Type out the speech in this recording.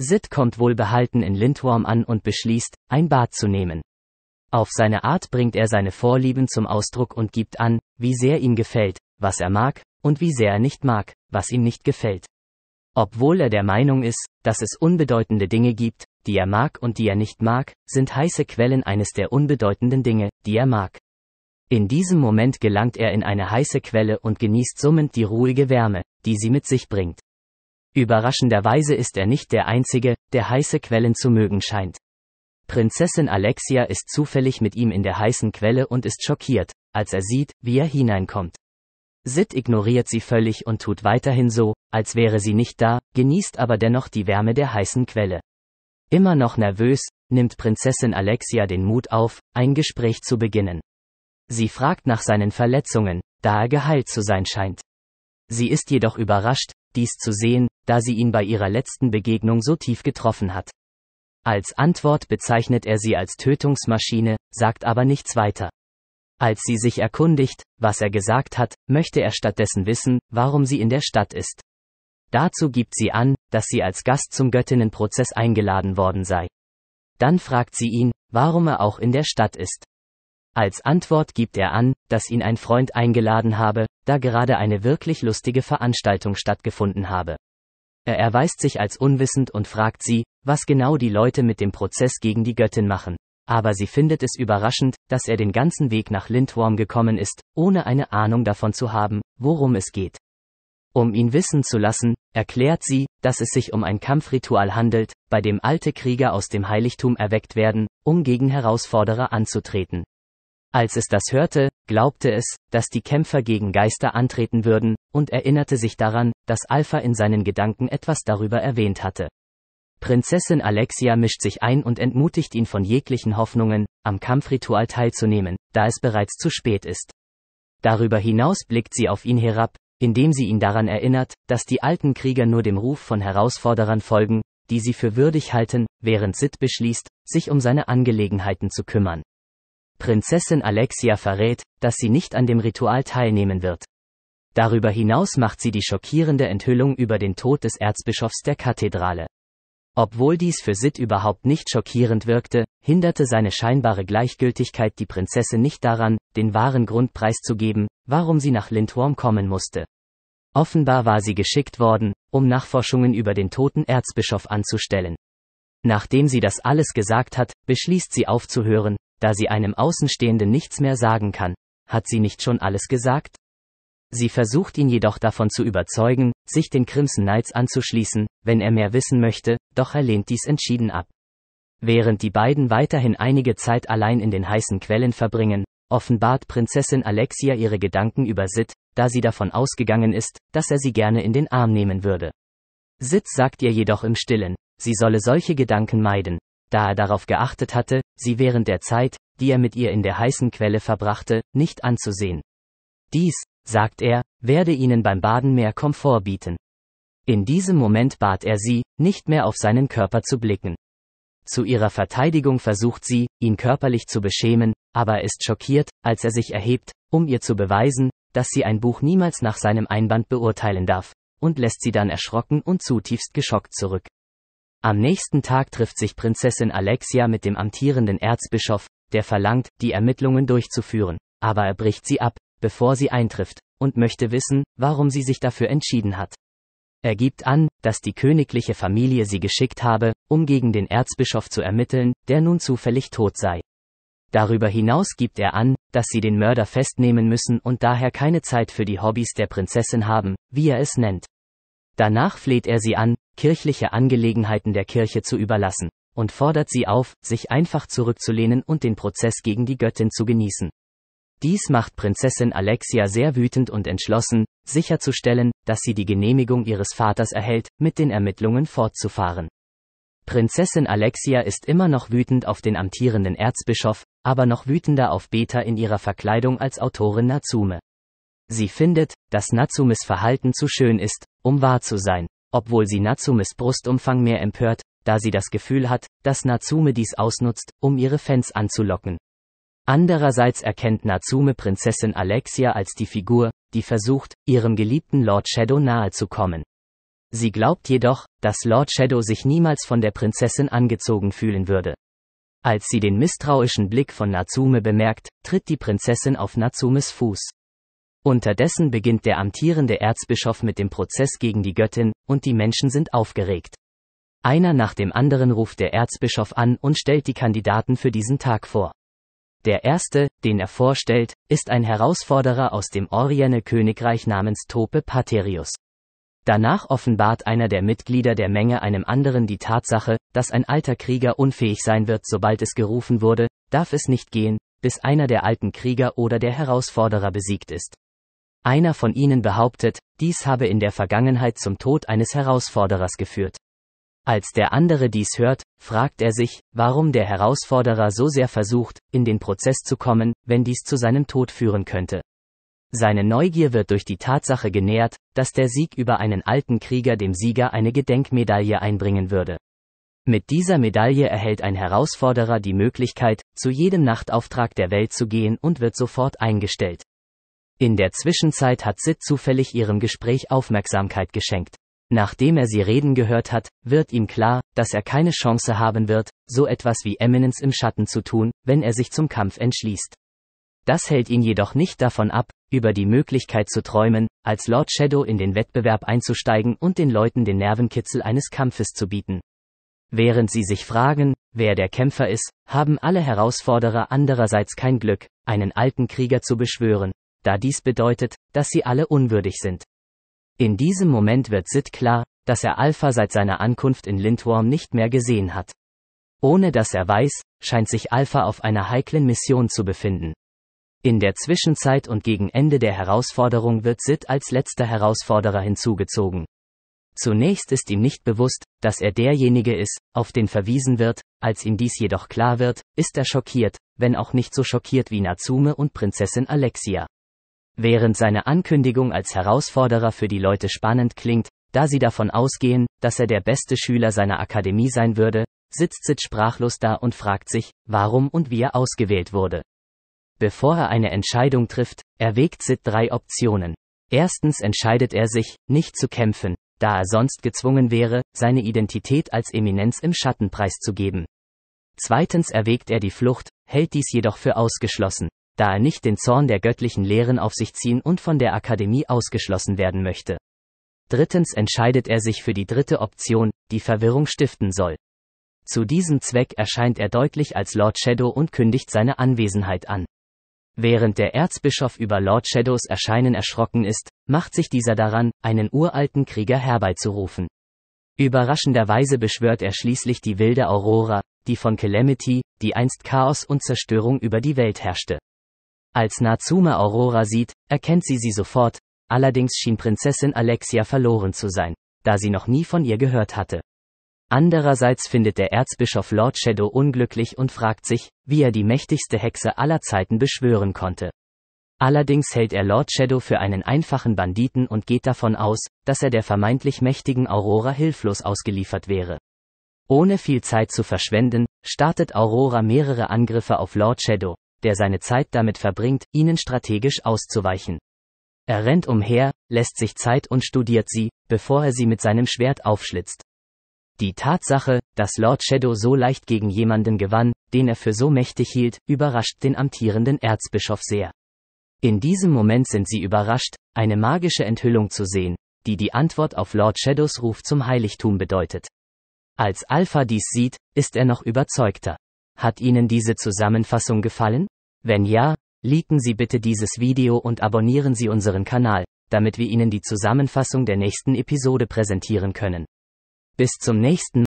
Sid kommt wohlbehalten in Lindworm an und beschließt, ein Bad zu nehmen. Auf seine Art bringt er seine Vorlieben zum Ausdruck und gibt an, wie sehr ihm gefällt, was er mag, und wie sehr er nicht mag, was ihm nicht gefällt. Obwohl er der Meinung ist, dass es unbedeutende Dinge gibt, die er mag und die er nicht mag, sind heiße Quellen eines der unbedeutenden Dinge, die er mag. In diesem Moment gelangt er in eine heiße Quelle und genießt summend die ruhige Wärme, die sie mit sich bringt. Überraschenderweise ist er nicht der Einzige, der heiße Quellen zu mögen scheint. Prinzessin Alexia ist zufällig mit ihm in der heißen Quelle und ist schockiert, als er sieht, wie er hineinkommt. Sid ignoriert sie völlig und tut weiterhin so, als wäre sie nicht da, genießt aber dennoch die Wärme der heißen Quelle. Immer noch nervös, nimmt Prinzessin Alexia den Mut auf, ein Gespräch zu beginnen. Sie fragt nach seinen Verletzungen, da er geheilt zu sein scheint. Sie ist jedoch überrascht, dies zu sehen, da sie ihn bei ihrer letzten Begegnung so tief getroffen hat. Als Antwort bezeichnet er sie als Tötungsmaschine, sagt aber nichts weiter. Als sie sich erkundigt, was er gesagt hat, möchte er stattdessen wissen, warum sie in der Stadt ist. Dazu gibt sie an, dass sie als Gast zum Göttinnenprozess eingeladen worden sei. Dann fragt sie ihn, warum er auch in der Stadt ist. Als Antwort gibt er an, dass ihn ein Freund eingeladen habe, da gerade eine wirklich lustige Veranstaltung stattgefunden habe. Er erweist sich als unwissend und fragt sie, was genau die Leute mit dem Prozess gegen die Göttin machen. Aber sie findet es überraschend, dass er den ganzen Weg nach Lindworm gekommen ist, ohne eine Ahnung davon zu haben, worum es geht. Um ihn wissen zu lassen, erklärt sie, dass es sich um ein Kampfritual handelt, bei dem alte Krieger aus dem Heiligtum erweckt werden, um gegen Herausforderer anzutreten. Als es das hörte, glaubte es, dass die Kämpfer gegen Geister antreten würden, und erinnerte sich daran, dass Alpha in seinen Gedanken etwas darüber erwähnt hatte. Prinzessin Alexia mischt sich ein und entmutigt ihn von jeglichen Hoffnungen, am Kampfritual teilzunehmen, da es bereits zu spät ist. Darüber hinaus blickt sie auf ihn herab, indem sie ihn daran erinnert, dass die alten Krieger nur dem Ruf von Herausforderern folgen, die sie für würdig halten, während Sid beschließt, sich um seine Angelegenheiten zu kümmern. Prinzessin Alexia verrät, dass sie nicht an dem Ritual teilnehmen wird. Darüber hinaus macht sie die schockierende Enthüllung über den Tod des Erzbischofs der Kathedrale. Obwohl dies für Sid überhaupt nicht schockierend wirkte, hinderte seine scheinbare Gleichgültigkeit die Prinzessin nicht daran, den wahren Grund preiszugeben, warum sie nach Lindworm kommen musste. Offenbar war sie geschickt worden, um Nachforschungen über den toten Erzbischof anzustellen. Nachdem sie das alles gesagt hat, beschließt sie aufzuhören, da sie einem Außenstehenden nichts mehr sagen kann, hat sie nicht schon alles gesagt? Sie versucht ihn jedoch davon zu überzeugen, sich den Crimson Knights anzuschließen, wenn er mehr wissen möchte, doch er lehnt dies entschieden ab. Während die beiden weiterhin einige Zeit allein in den heißen Quellen verbringen, offenbart Prinzessin Alexia ihre Gedanken über Sid, da sie davon ausgegangen ist, dass er sie gerne in den Arm nehmen würde. Sid sagt ihr jedoch im stillen, sie solle solche Gedanken meiden, da er darauf geachtet hatte, sie während der Zeit, die er mit ihr in der heißen Quelle verbrachte, nicht anzusehen. Dies, sagt er, werde ihnen beim Baden mehr Komfort bieten. In diesem Moment bat er sie, nicht mehr auf seinen Körper zu blicken. Zu ihrer Verteidigung versucht sie, ihn körperlich zu beschämen, aber er ist schockiert, als er sich erhebt, um ihr zu beweisen, dass sie ein Buch niemals nach seinem Einband beurteilen darf, und lässt sie dann erschrocken und zutiefst geschockt zurück. Am nächsten Tag trifft sich Prinzessin Alexia mit dem amtierenden Erzbischof, der verlangt, die Ermittlungen durchzuführen, aber er bricht sie ab, bevor sie eintrifft, und möchte wissen, warum sie sich dafür entschieden hat. Er gibt an, dass die königliche Familie sie geschickt habe, um gegen den Erzbischof zu ermitteln, der nun zufällig tot sei. Darüber hinaus gibt er an, dass sie den Mörder festnehmen müssen und daher keine Zeit für die Hobbys der Prinzessin haben, wie er es nennt. Danach fleht er sie an, kirchliche Angelegenheiten der Kirche zu überlassen, und fordert sie auf, sich einfach zurückzulehnen und den Prozess gegen die Göttin zu genießen. Dies macht Prinzessin Alexia sehr wütend und entschlossen, sicherzustellen, dass sie die Genehmigung ihres Vaters erhält, mit den Ermittlungen fortzufahren. Prinzessin Alexia ist immer noch wütend auf den amtierenden Erzbischof, aber noch wütender auf Beta in ihrer Verkleidung als Autorin Natsume. Sie findet, dass Natsumes Verhalten zu schön ist, um wahr zu sein obwohl sie Natsumes Brustumfang mehr empört, da sie das Gefühl hat, dass Natsume dies ausnutzt, um ihre Fans anzulocken. Andererseits erkennt Natsume Prinzessin Alexia als die Figur, die versucht, ihrem geliebten Lord Shadow nahezukommen. Sie glaubt jedoch, dass Lord Shadow sich niemals von der Prinzessin angezogen fühlen würde. Als sie den misstrauischen Blick von Natsume bemerkt, tritt die Prinzessin auf Natsumes Fuß. Unterdessen beginnt der amtierende Erzbischof mit dem Prozess gegen die Göttin, und die Menschen sind aufgeregt. Einer nach dem anderen ruft der Erzbischof an und stellt die Kandidaten für diesen Tag vor. Der erste, den er vorstellt, ist ein Herausforderer aus dem Oriene-Königreich namens Tope Paterius. Danach offenbart einer der Mitglieder der Menge einem anderen die Tatsache, dass ein alter Krieger unfähig sein wird, sobald es gerufen wurde, darf es nicht gehen, bis einer der alten Krieger oder der Herausforderer besiegt ist. Einer von ihnen behauptet, dies habe in der Vergangenheit zum Tod eines Herausforderers geführt. Als der andere dies hört, fragt er sich, warum der Herausforderer so sehr versucht, in den Prozess zu kommen, wenn dies zu seinem Tod führen könnte. Seine Neugier wird durch die Tatsache genährt, dass der Sieg über einen alten Krieger dem Sieger eine Gedenkmedaille einbringen würde. Mit dieser Medaille erhält ein Herausforderer die Möglichkeit, zu jedem Nachtauftrag der Welt zu gehen und wird sofort eingestellt. In der Zwischenzeit hat Sid zufällig ihrem Gespräch Aufmerksamkeit geschenkt. Nachdem er sie reden gehört hat, wird ihm klar, dass er keine Chance haben wird, so etwas wie Eminence im Schatten zu tun, wenn er sich zum Kampf entschließt. Das hält ihn jedoch nicht davon ab, über die Möglichkeit zu träumen, als Lord Shadow in den Wettbewerb einzusteigen und den Leuten den Nervenkitzel eines Kampfes zu bieten. Während sie sich fragen, wer der Kämpfer ist, haben alle Herausforderer andererseits kein Glück, einen alten Krieger zu beschwören, da dies bedeutet, dass sie alle unwürdig sind. In diesem Moment wird Sid klar, dass er Alpha seit seiner Ankunft in Lindworm nicht mehr gesehen hat. Ohne dass er weiß, scheint sich Alpha auf einer heiklen Mission zu befinden. In der Zwischenzeit und gegen Ende der Herausforderung wird Sid als letzter Herausforderer hinzugezogen. Zunächst ist ihm nicht bewusst, dass er derjenige ist, auf den verwiesen wird, als ihm dies jedoch klar wird, ist er schockiert, wenn auch nicht so schockiert wie Natsume und Prinzessin Alexia. Während seine Ankündigung als Herausforderer für die Leute spannend klingt, da sie davon ausgehen, dass er der beste Schüler seiner Akademie sein würde, sitzt Sid sprachlos da und fragt sich, warum und wie er ausgewählt wurde. Bevor er eine Entscheidung trifft, erwägt Sid drei Optionen. Erstens entscheidet er sich, nicht zu kämpfen, da er sonst gezwungen wäre, seine Identität als Eminenz im Schatten preiszugeben. Zweitens erwägt er die Flucht, hält dies jedoch für ausgeschlossen, da er nicht den Zorn der göttlichen Lehren auf sich ziehen und von der Akademie ausgeschlossen werden möchte. Drittens entscheidet er sich für die dritte Option, die Verwirrung stiften soll. Zu diesem Zweck erscheint er deutlich als Lord Shadow und kündigt seine Anwesenheit an. Während der Erzbischof über Lord Shadows Erscheinen erschrocken ist, macht sich dieser daran, einen uralten Krieger herbeizurufen. Überraschenderweise beschwört er schließlich die wilde Aurora, die von Calamity, die einst Chaos und Zerstörung über die Welt herrschte. Als Natsume Aurora sieht, erkennt sie sie sofort, allerdings schien Prinzessin Alexia verloren zu sein, da sie noch nie von ihr gehört hatte. Andererseits findet der Erzbischof Lord Shadow unglücklich und fragt sich, wie er die mächtigste Hexe aller Zeiten beschwören konnte. Allerdings hält er Lord Shadow für einen einfachen Banditen und geht davon aus, dass er der vermeintlich mächtigen Aurora hilflos ausgeliefert wäre. Ohne viel Zeit zu verschwenden, startet Aurora mehrere Angriffe auf Lord Shadow, der seine Zeit damit verbringt, ihnen strategisch auszuweichen. Er rennt umher, lässt sich Zeit und studiert sie, bevor er sie mit seinem Schwert aufschlitzt. Die Tatsache, dass Lord Shadow so leicht gegen jemanden gewann, den er für so mächtig hielt, überrascht den amtierenden Erzbischof sehr. In diesem Moment sind sie überrascht, eine magische Enthüllung zu sehen, die die Antwort auf Lord Shadows Ruf zum Heiligtum bedeutet. Als Alpha dies sieht, ist er noch überzeugter. Hat Ihnen diese Zusammenfassung gefallen? Wenn ja, liken Sie bitte dieses Video und abonnieren Sie unseren Kanal, damit wir Ihnen die Zusammenfassung der nächsten Episode präsentieren können. Bis zum nächsten Mal.